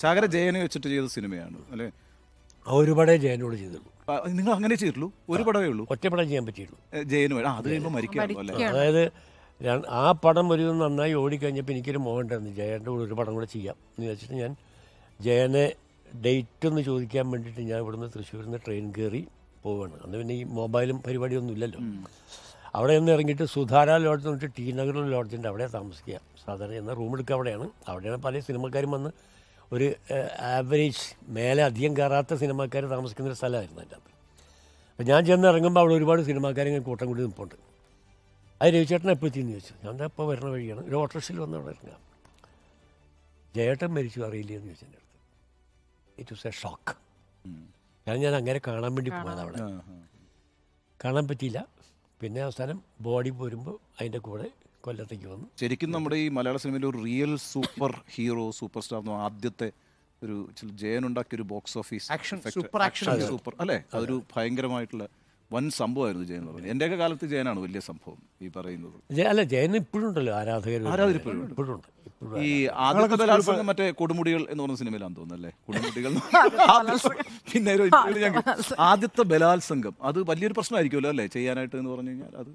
ചാകര ജയനെ വെച്ചിട്ട് ചെയ്ത സിനിമയാണ് അല്ലേ ഒരു പടേ ജയനോട് ചെയ്തുള്ളൂ നിങ്ങൾ അങ്ങനെ ചെയ്തിട്ടുള്ളൂ ഒരു പടമേ ഉള്ളൂ ഒറ്റ പടം ചെയ്യാൻ പറ്റിയിട്ടുള്ളൂ ജയനു വേണം അത് കഴിയുമ്പോൾ അതായത് ആ പടം ഒരു നന്നായി ഓടിക്കഴിഞ്ഞപ്പോൾ എനിക്കൊരു മോഹമുണ്ടായിരുന്നു ജയൻ്റെ കൂടെ ഒരു പടം കൂടെ ചെയ്യാം എന്ന് വെച്ചിട്ട് ഞാൻ ജയനെ ഡേറ്റ് ഒന്ന് ചോദിക്കാൻ വേണ്ടിയിട്ട് ഞാൻ ഇവിടുന്ന് തൃശ്ശൂരിൽ നിന്ന് ട്രെയിൻ കയറി പോവുകയാണ് അന്ന് പിന്നെ ഈ മൊബൈലും പരിപാടിയൊന്നും ഇല്ലല്ലോ അവിടെ നിന്ന് ഇറങ്ങിയിട്ട് സുധാര ലോഡ്ജ് എന്നിട്ട് ടി നഗർ ലോഡ്ജിൻ്റെ അവിടെ താമസിക്കുക സാധാരണ എന്നാൽ റൂം എടുക്കുക അവിടെയാണ് അവിടെയാണ് പല സിനിമക്കാരും വന്ന് ഒരു ആവറേജ് മേലെ അധികം കയറാത്ത സിനിമാക്കാർ താമസിക്കുന്ന ഒരു സ്ഥലമായിരുന്നു എൻ്റെ അത് അപ്പം ഞാൻ ചെന്ന് ഇറങ്ങുമ്പോൾ അവിടെ ഒരുപാട് സിനിമാക്കാരെ ഇങ്ങനെ കൂട്ടം കൂടി നിൽപ്പുണ്ട് അത് രവിചേട്ടൻ എപ്പോഴത്തേന്ന് ചോദിച്ചു ഞാൻ അപ്പോൾ വരണ വഴിയാണ് ഒരു ഓട്ടോറിക്ഷയിൽ വന്ന് അവിടെ ഇറങ്ങാം ജയേട്ടൻ മരിച്ചു അറിയില്ലേ എന്ന് ചോദിച്ചു എൻ്റെ അടുത്ത് ഇറ്റ് വാസ് എ ഷോക്ക് ഞാൻ ഞാൻ അങ്ങനെ കാണാൻ വേണ്ടി പോയത് അവിടെ കാണാൻ പറ്റിയില്ല പിന്നെ അവസാനം ബോഡി പോരുമ്പോൾ അതിൻ്റെ കൂടെ കൊല്ലത്തേക്ക് വന്നു ശരിക്കും നമ്മുടെ ഈ മലയാള സിനിമയിൽ ഒരു real super hero super star എന്ന് ആദ്യത്തെ ഒരു ജയൻ ഉണ്ടാക്കിയ ഒരു box office action super action super അല്ലേ അതൊരു ഭയങ്കരമായിട്ടുള്ള വൻ സംഭവമായിരുന്നു ജയൻ പറഞ്ഞത് എന്റെയൊക്കെ കാലത്ത് ജയനാണ് വലിയ സംഭവം ഈ പറയുന്നത് അല്ല ജയൻ ഇപ്പോഴും ഉണ്ടല്ലോ ആരാധകർ ഇപ്പോഴും ഈ ആദ്യത്തെ ബലാത്സംഗം മറ്റേ കൊടുമുടികൾ എന്ന് പറഞ്ഞ സിനിമയിലാന്ന് തോന്നുന്നല്ലേ കൊടുമുടികൾ പിന്നെ ആദ്യത്തെ ബലാത്സംഗം അത് വലിയൊരു പ്രശ്നമായിരിക്കുമല്ലോ അല്ലേ ചെയ്യാനായിട്ട് എന്ന് പറഞ്ഞു കഴിഞ്ഞാൽ അത്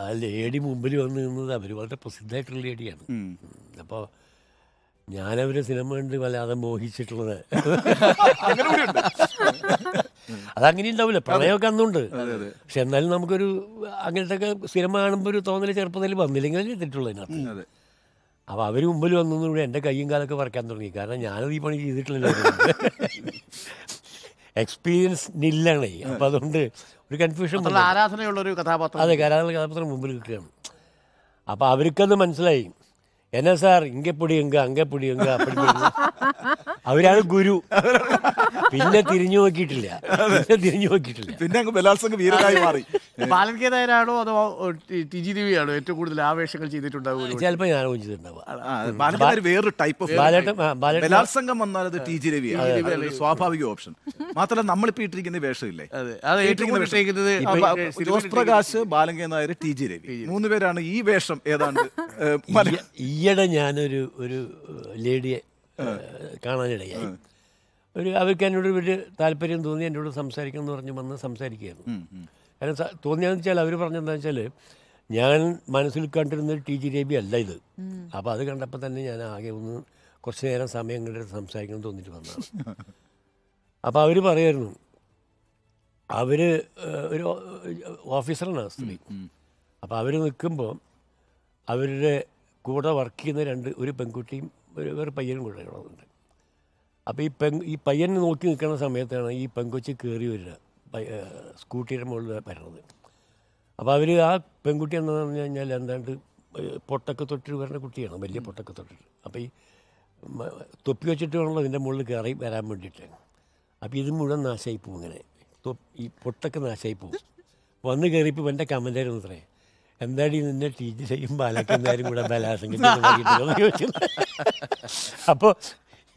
ആ ലേഡി മുമ്പിൽ വന്ന് നിന്നത് അവർ വളരെ പ്രസിദ്ധമായിട്ടുള്ള ലേഡിയാണ് അപ്പോൾ ഞാനവരെ സിനിമ കണ്ട് വല്ലാതെ മോഹിച്ചിട്ടുള്ളത് അതങ്ങനെ ഉണ്ടാവില്ല പ്രണയമൊക്കെ അന്നുണ്ട് പക്ഷെ എന്നാലും നമുക്കൊരു അങ്ങനത്തെ സിനിമ കാണുമ്പോൾ ഒരു തോന്നൽ ചെറുപ്പത്തിൽ വന്നില്ലെങ്കിലും എത്തിയിട്ടുള്ളൂ അതിനകത്ത് അപ്പൊ അവര് മുമ്പിൽ വന്നതോടുകൂടി എൻ്റെ കയ്യും കാലൊക്കെ വറക്കാൻ തുടങ്ങി കാരണം ഞാനത് ഈ പണി ചെയ്തിട്ടില്ല എക്സ്പീരിയൻസ് നില്ലാണേ അപ്പൊ അതുകൊണ്ട് ഒരു കൺഫ്യൂഷൻ ആരാധനയുള്ള ഒരു കഥാപാത്രം അതെ ആരാധന കഥാപാത്രം മുമ്പിൽ കിട്ടുകയാണ് അപ്പോൾ അവർക്കത് മനസ്സിലായി എന്നാ സാർ ഇങ്ങപ്പൊടി എങ്ക അങ്ങപ്പൊടി എങ്ക അവരാണ് ഗുരു പിന്നെ തിരിഞ്ഞു നോക്കിയിട്ടില്ല പിന്നെ തിരിഞ്ഞു നോക്കിയിട്ടില്ല പിന്നെ അങ്ങ് ബലാത്സംഗ വീരനായി മാറി ബാലൻ ആണോ അതോ ടിജി രവി ആണോ ഏറ്റവും കൂടുതൽ ആവേശങ്ങൾ ചെയ്തിട്ടുണ്ടാവും ചിലപ്പോൾ ഞാൻ ചെയ്തിട്ടുണ്ടാവുക വേറൊരു ടൈപ്പ് ഓഫ് ബലാത്സംഗം വന്നാൽ അത് ടി ജി രവി സ്വാഭാവിക ഓപ്ഷൻ മാത്രമല്ല നമ്മളിപ്പോ ഇട്ടിരിക്കുന്ന വേഷമില്ലേ ജോസ് പ്രകാശ് ബാലങ്കേ നായർ ടി ജി രവി മൂന്ന് പേരാണ് ഈ വേഷം ഏതാണ്ട് ഈയിടെ ഞാനൊരു ഒരു ലേഡിയെ കാണാനിടയായി ഒരു അവർക്ക് എന്നോട് വലിയ താല്പര്യം തോന്നി എന്നോട് സംസാരിക്കണം എന്ന് പറഞ്ഞ് വന്ന് സംസാരിക്കുകയായിരുന്നു കാരണം തോന്നിയെന്ന് വെച്ചാൽ അവർ പറഞ്ഞെന്താണെന്ന് വെച്ചാൽ ഞാൻ മനസ്സിൽ കണ്ടിരുന്നത് ടി ജി രേബി അല്ല ഇത് അപ്പോൾ അത് കണ്ടപ്പോൾ തന്നെ ഞാൻ ആകെ ഒന്ന് കുറച്ച് നേരം സമയം കണ്ടിട്ട് സംസാരിക്കണം തോന്നിയിട്ട് വന്നതാണ് അപ്പോൾ അവർ പറയായിരുന്നു അവർ ഒരു ഓഫീസറാണ് സ്ത്രീ അപ്പോൾ അവർ നിൽക്കുമ്പോൾ അവരുടെ കൂടെ വർക്ക് ചെയ്യുന്ന രണ്ട് ഒരു പെൺകുട്ടിയും ഒരു വേറെ പയ്യനും കൂടെ ഉണ്ട് അപ്പോൾ ഈ പെൺ ഈ പയ്യനെ നോക്കി നിൽക്കുന്ന സമയത്താണ് ഈ പെൺകൊച്ചി കയറി വരിക സ്കൂട്ടിയുടെ മുകളിൽ വരണത് അപ്പോൾ അവർ ആ പെൺകുട്ടി എന്ന് പറഞ്ഞു കഴിഞ്ഞാൽ എന്താണ്ട് പൊട്ടൊക്കെ തൊട്ടിട്ട് വരുന്ന കുട്ടിയാണ് വലിയ പൊട്ടൊക്കെ തൊട്ടിട്ട് അപ്പോൾ ഈ തൊപ്പി വെച്ചിട്ട് വേണമല്ലോ ഇതിൻ്റെ മുകളിൽ കയറി വരാൻ വേണ്ടിയിട്ട് അപ്പോൾ ഇത് മുഴുവൻ നാശമായി പോവും ഇങ്ങനെ ഈ പൊട്ടൊക്കെ നാശമായി പോകും വന്ന് കയറിയപ്പോൾ എൻ്റെ കമൻറ്റായിരുന്നു അത്രേ എന്താടി നിന്നെ ടീച്ചറേയും ബാലക്കെന്നാരും കൂടെ ബലാസംഗം അപ്പോൾ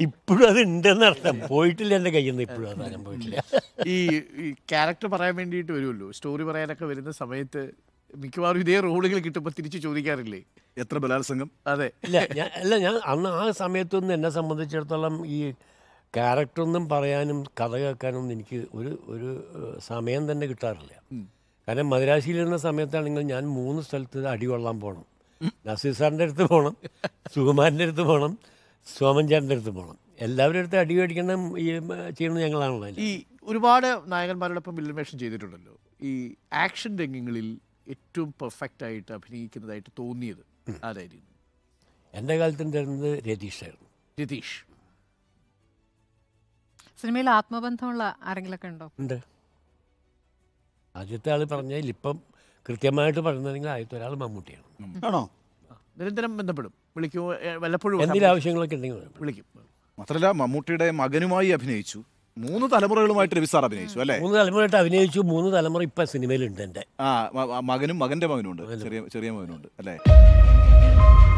ഇപ്പോഴും അത് ഉണ്ടെന്ന് അർത്ഥം പോയിട്ടില്ല എൻ്റെ കയ്യിൽ നിന്ന് ഇപ്പോഴും അത് പോയിട്ടില്ല ഈ ക്യാരക്ടർ പറയാൻ വേണ്ടിയിട്ട് വരുമല്ലോ സ്റ്റോറി പറയാനൊക്കെ വരുന്ന സമയത്ത് മിക്കവാറും ഇതേ റോളുകൾ കിട്ടുമ്പോൾ തിരിച്ചു ചോദിക്കാറില്ലേ എത്ര ബലാത്സംഗം അതെ ഇല്ല ഞാൻ അല്ല ഞാൻ അന്ന് ആ സമയത്തൊന്നും എന്നെ സംബന്ധിച്ചിടത്തോളം ഈ ക്യാരക്ടറൊന്നും പറയാനും കഥ കേൾക്കാനൊന്നും എനിക്ക് ഒരു ഒരു സമയം തന്നെ കിട്ടാറില്ല കാരണം മദ്രാശിയിലിരുന്ന സമയത്താണെങ്കിൽ ഞാൻ മൂന്ന് സ്ഥലത്ത് അടികൊള്ളാൻ പോകണം നസീർ സാറിൻ്റെ അടുത്ത് പോകണം സുകുമാരൻ്റെ അടുത്ത് പോകണം സോമൻചാറിൻ്റെ അടുത്ത് പോകണം എല്ലാവരുടെ അടുത്ത് അടി മേടിക്കണം ഈ ചെയ്യുന്നത് ഞങ്ങളാണല്ലോ ഈ ഒരുപാട് നായകന്മാരോടൊപ്പം വില്ലമേഷൻ ചെയ്തിട്ടുണ്ടല്ലോ ഈ ആക്ഷൻ രംഗങ്ങളിൽ ഏറ്റവും പെർഫെക്റ്റ് ആയിട്ട് അഭിനയിക്കുന്നതായിട്ട് തോന്നിയത് ആരായിരുന്നു എൻ്റെ കാലത്തുണ്ടായിരുന്നത് രതീഷായിരുന്നു രതീഷ് സിനിമയിൽ ആത്മബന്ധമുള്ള ആരെങ്കിലൊക്കെ ഉണ്ടോ ഉണ്ട് ആദ്യത്തെ ആൾ പറഞ്ഞാൽ ഇപ്പം കൃത്യമായിട്ട് പറഞ്ഞതെങ്കിൽ ആദ്യത്തെ ഒരാൾ മമ്മൂട്ടിയാണ് ആണോ നിരന്തരം ബന്ധപ്പെടും വിളിക്കും വല്ലപ്പോഴും ആവശ്യങ്ങളൊക്കെ ഉണ്ടെങ്കിൽ വിളിക്കും മാത്രമല്ല മമ്മൂട്ടിയുടെ മകനുമായി അഭിനയിച്ചു മൂന്ന് തലമുറകളുമായിട്ട് രവി സാർ അഭിനയിച്ചു അല്ലേ മൂന്ന് തലമുറയായിട്ട് അഭിനയിച്ചു മൂന്ന് തലമുറ ഇപ്പൊ സിനിമയിലുണ്ട് എന്റെ ആ മകനും മകന്റെ മകനും ഉണ്ട് ചെറിയ ചെറിയ ഉണ്ട് അല്ലേ